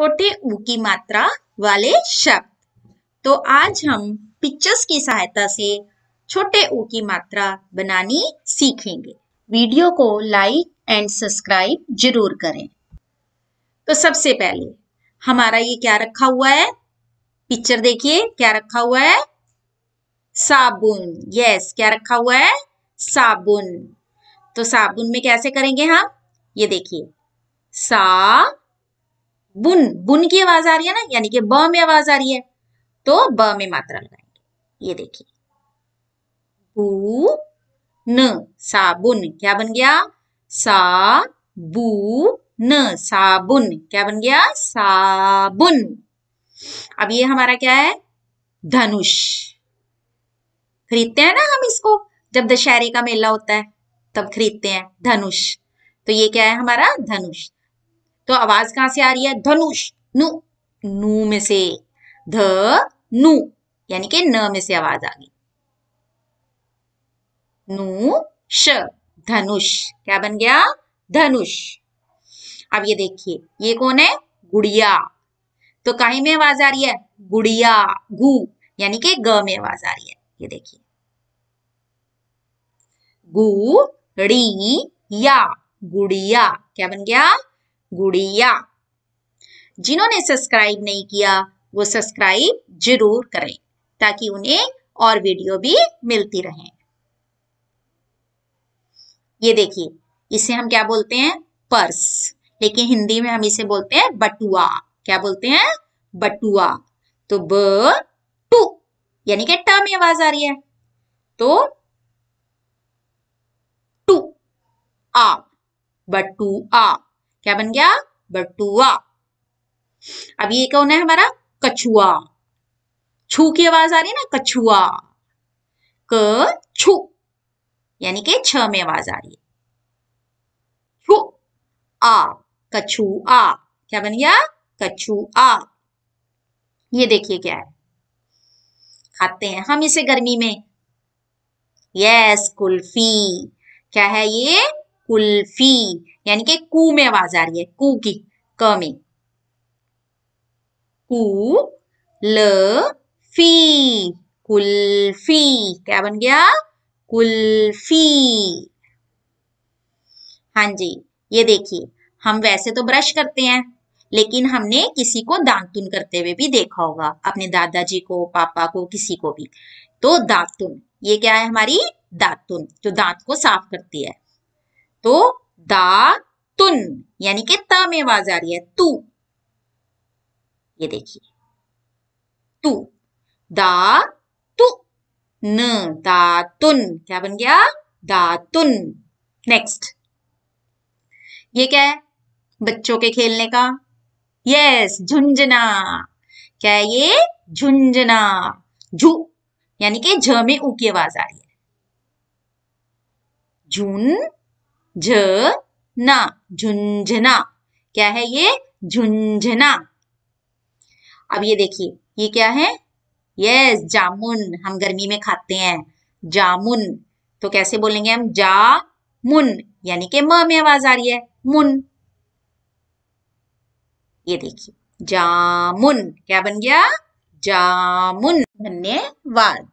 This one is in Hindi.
छोटे ऊ की मात्रा वाले शब्द तो आज हम पिक्चर्स की सहायता से छोटे ऊ की मात्रा बनानी सीखेंगे वीडियो को लाइक एंड सब्सक्राइब जरूर करें तो सबसे पहले हमारा ये क्या रखा हुआ है पिक्चर देखिए क्या रखा हुआ है साबुन यस क्या रखा हुआ है साबुन तो साबुन में कैसे करेंगे हम ये देखिए सा बुन बुन की आवाज आ रही है ना यानी कि ब में आवाज आ रही है तो ब में मात्रा लगाएंगे ये देखिए बू न साबुन क्या बन गया सा बू न साबुन क्या बन गया साबुन अब ये हमारा क्या है धनुष खरीदते हैं ना हम इसको जब दशहरे का मेला होता है तब खरीदते हैं धनुष तो ये क्या है हमारा धनुष तो आवाज कहां से आ रही है धनुष नु नू में से ध नु यानी कि न में से आवाज आ गई नू श धनुष क्या बन गया धनुष अब ये देखिए ये कौन है गुड़िया तो कहीं में आवाज आ रही है गुड़िया गु यानी कि ग में आवाज आ रही है ये देखिए या गुड़िया क्या बन गया गुड़िया जिन्होंने सब्सक्राइब नहीं किया वो सब्सक्राइब जरूर करें ताकि उन्हें और वीडियो भी मिलती रहे ये देखिए इसे हम क्या बोलते हैं पर्स लेकिन हिंदी में हम इसे बोलते हैं बटुआ क्या बोलते हैं बटुआ तो ब टू यानी कि ट में आवाज आ रही है तो टू आ बटुआ क्या बन गया बटुआ अब ये कौन है हमारा कछुआ छू की आवाज आ रही है ना कछुआ क छू यानी कि छ में आवाज आ रही है छू आ कछुआ क्या बन गया कछुआ ये देखिए क्या है खाते हैं हम इसे गर्मी में यस कुल्फी क्या है ये कुल्फी यानी कि कू में आवाज आ रही है कु की क में कु ल फी कुल्फी क्या बन गया कुल्फी हाँ जी ये देखिए हम वैसे तो ब्रश करते हैं लेकिन हमने किसी को दांतुन करते हुए भी देखा होगा अपने दादाजी को पापा को किसी को भी तो दांतुन ये क्या है हमारी दातुन जो दांत को साफ करती है तो दा तुन यानी कि त में आवाज आ रही है तू ये देखिए तू दा तू न दा तुन क्या बन गया दा तुन नेक्स्ट ये क्या है बच्चों के खेलने का यस झुंझना क्या है ये झुंझना झू यानी कि झ में ऊ की आवाज आ रही है झुन झना झुंझना क्या है ये झुंझना अब ये देखिए ये क्या है यस जामुन हम गर्मी में खाते हैं जामुन तो कैसे बोलेंगे हम जा मुन यानी के म में आवाज आ रही है मुन ये देखिए जामुन क्या बन गया जामुन धन्यवाद